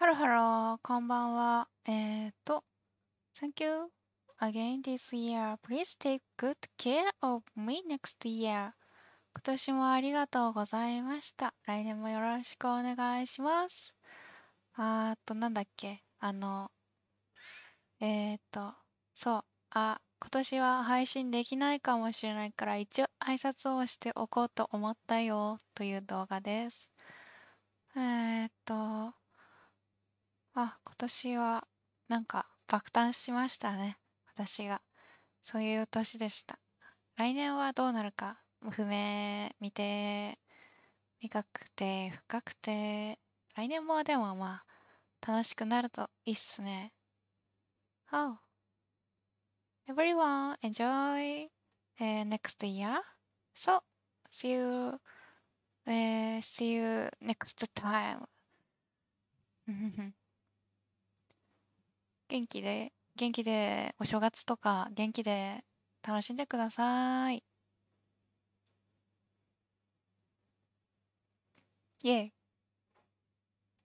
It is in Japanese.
ハロハロー、こんばんは。えっ、と、Thank you again this year. Please take good care of me next year. 今年もありがとうございました。来年もよろしくお願いします。あーっと、なんだっけあの、えっ、と、そう、あ、今年は配信できないかもしれないから一応挨拶をしておこうと思ったよという動画です。えっ、と、年はなんか爆誕しましたね私がそういう年でした来年はどうなるか不明未定未確定不確定来年もでもまあ楽しくなるといいっすね Oh everyone enjoy、uh, next year so see you、uh, see you next time 元気で、元気でお正月とか元気で楽しんでください。イェイ。